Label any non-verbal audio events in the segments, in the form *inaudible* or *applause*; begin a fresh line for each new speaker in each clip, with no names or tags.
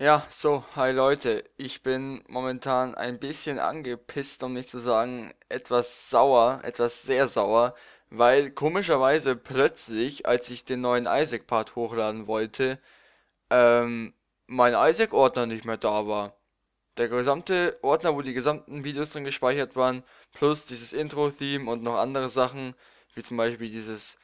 Ja, so, hi Leute. Ich bin momentan ein bisschen angepisst, um nicht zu sagen, etwas sauer, etwas sehr sauer, weil komischerweise plötzlich, als ich den neuen Isaac-Part hochladen wollte, ähm, mein Isaac-Ordner nicht mehr da war. Der gesamte Ordner, wo die gesamten Videos drin gespeichert waren, plus dieses Intro-Theme und noch andere Sachen, wie zum Beispiel dieses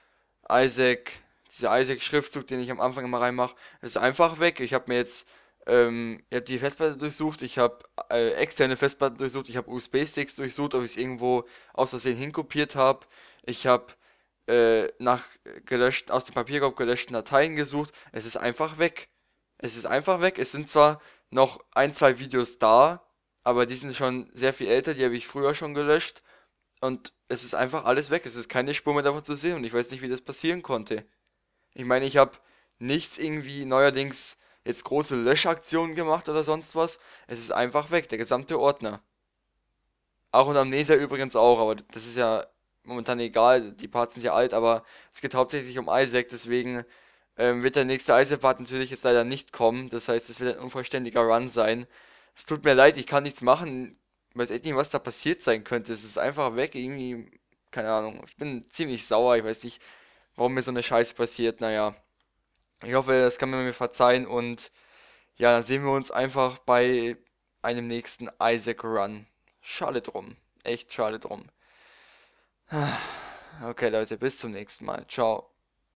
Isaac, dieser Isaac-Schriftzug, den ich am Anfang immer reinmache, ist einfach weg. Ich habe mir jetzt ähm, ich habe die Festplatte durchsucht, ich habe äh, externe Festplatten durchsucht, ich habe USB-Sticks durchsucht, ob ich es irgendwo aus Versehen hinkopiert habe. Ich habe äh, nach gelöscht, aus dem Papierkorb gelöschten Dateien gesucht. Es ist einfach weg. Es ist einfach weg. Es sind zwar noch ein, zwei Videos da, aber die sind schon sehr viel älter, die habe ich früher schon gelöscht. Und es ist einfach alles weg. Es ist keine Spur mehr davon zu sehen und ich weiß nicht, wie das passieren konnte. Ich meine, ich habe nichts irgendwie neuerdings jetzt große Löschaktionen gemacht oder sonst was. Es ist einfach weg, der gesamte Ordner. Auch und Amnesia übrigens auch, aber das ist ja momentan egal, die Parts sind ja alt, aber es geht hauptsächlich um Isaac, deswegen ähm, wird der nächste Isaac-Part natürlich jetzt leider nicht kommen. Das heißt, es wird ein unvollständiger Run sein. Es tut mir leid, ich kann nichts machen. Ich weiß echt nicht, was da passiert sein könnte. Es ist einfach weg, irgendwie, keine Ahnung. Ich bin ziemlich sauer, ich weiß nicht, warum mir so eine Scheiße passiert, naja. Ich hoffe, das kann man mir verzeihen und ja, dann sehen wir uns einfach bei einem nächsten Isaac Run. Schade drum. Echt schade drum. *sighs* Okay, Leute, bis zum nächsten Mal. Ciao.